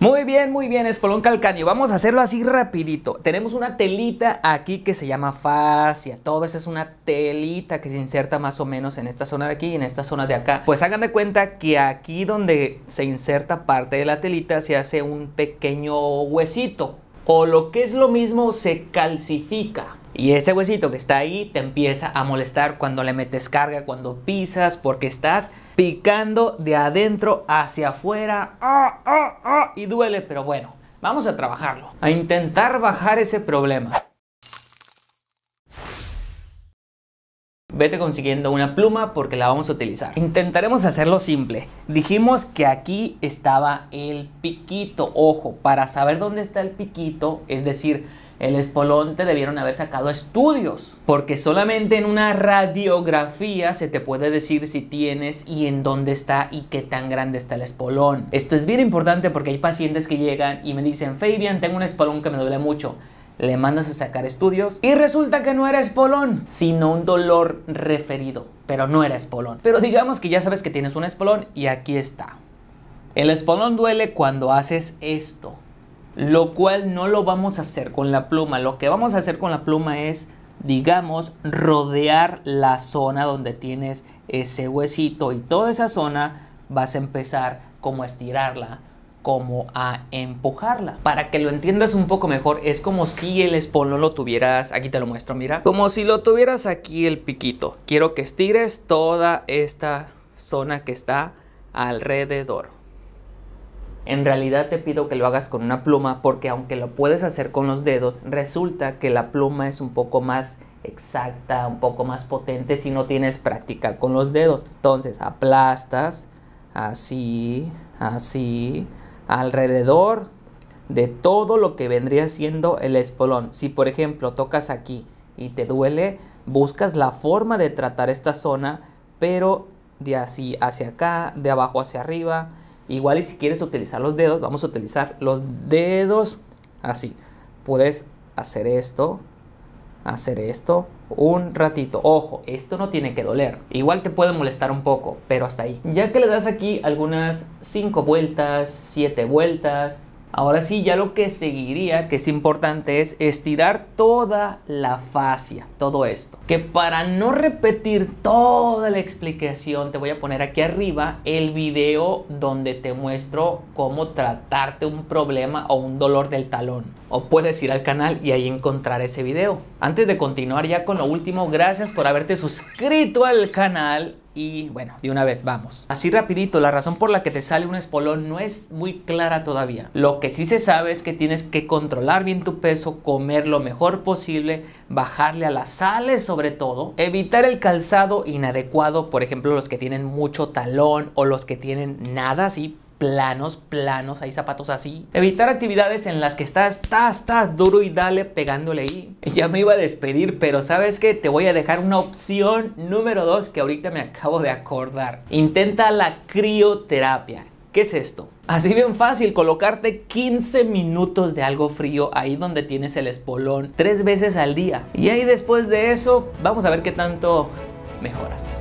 Muy bien, muy bien, Espolón Calcaño. Vamos a hacerlo así rapidito. Tenemos una telita aquí que se llama fascia. Todo eso es una telita que se inserta más o menos en esta zona de aquí y en esta zona de acá. Pues hagan de cuenta que aquí donde se inserta parte de la telita se hace un pequeño huesito. O lo que es lo mismo, se calcifica. Y ese huesito que está ahí te empieza a molestar cuando le metes carga, cuando pisas, porque estás picando de adentro hacia afuera. ¡Oh, y duele, pero bueno, vamos a trabajarlo, a intentar bajar ese problema. vete consiguiendo una pluma porque la vamos a utilizar. Intentaremos hacerlo simple. Dijimos que aquí estaba el piquito. Ojo, para saber dónde está el piquito, es decir, el espolón te debieron haber sacado estudios, porque solamente en una radiografía se te puede decir si tienes y en dónde está y qué tan grande está el espolón. Esto es bien importante porque hay pacientes que llegan y me dicen, Fabian, tengo un espolón que me duele mucho le mandas a sacar estudios y resulta que no era espolón, sino un dolor referido, pero no era espolón. Pero digamos que ya sabes que tienes un espolón y aquí está. El espolón duele cuando haces esto lo cual no lo vamos a hacer con la pluma. Lo que vamos a hacer con la pluma es, digamos, rodear la zona donde tienes ese huesito y toda esa zona vas a empezar como a estirarla, como a empujarla. Para que lo entiendas un poco mejor, es como si el espolón lo tuvieras, aquí te lo muestro, mira, como si lo tuvieras aquí el piquito. Quiero que estires toda esta zona que está alrededor. En realidad te pido que lo hagas con una pluma porque aunque lo puedes hacer con los dedos, resulta que la pluma es un poco más exacta, un poco más potente si no tienes práctica con los dedos. Entonces aplastas así, así, alrededor de todo lo que vendría siendo el espolón. Si por ejemplo tocas aquí y te duele, buscas la forma de tratar esta zona, pero de así hacia acá, de abajo hacia arriba, Igual y si quieres utilizar los dedos, vamos a utilizar los dedos así. Puedes hacer esto, hacer esto un ratito. Ojo, esto no tiene que doler. Igual te puede molestar un poco, pero hasta ahí. Ya que le das aquí algunas 5 vueltas, 7 vueltas, Ahora sí, ya lo que seguiría, que es importante, es estirar toda la fascia, todo esto. Que para no repetir toda la explicación, te voy a poner aquí arriba el video donde te muestro cómo tratarte un problema o un dolor del talón o puedes ir al canal y ahí encontrar ese video. Antes de continuar ya con lo último, gracias por haberte suscrito al canal y bueno, de una vez vamos. Así rapidito, la razón por la que te sale un espolón no es muy clara todavía. Lo que sí se sabe es que tienes que controlar bien tu peso, comer lo mejor posible, bajarle a las sales sobre todo, evitar el calzado inadecuado, por ejemplo los que tienen mucho talón o los que tienen nada así planos, planos, hay zapatos así. Evitar actividades en las que estás, estás, estás duro y dale pegándole ahí. Ya me iba a despedir, pero sabes que te voy a dejar una opción número dos que ahorita me acabo de acordar. Intenta la crioterapia. ¿Qué es esto? Así bien fácil, colocarte 15 minutos de algo frío ahí donde tienes el espolón tres veces al día. Y ahí después de eso, vamos a ver qué tanto mejoras.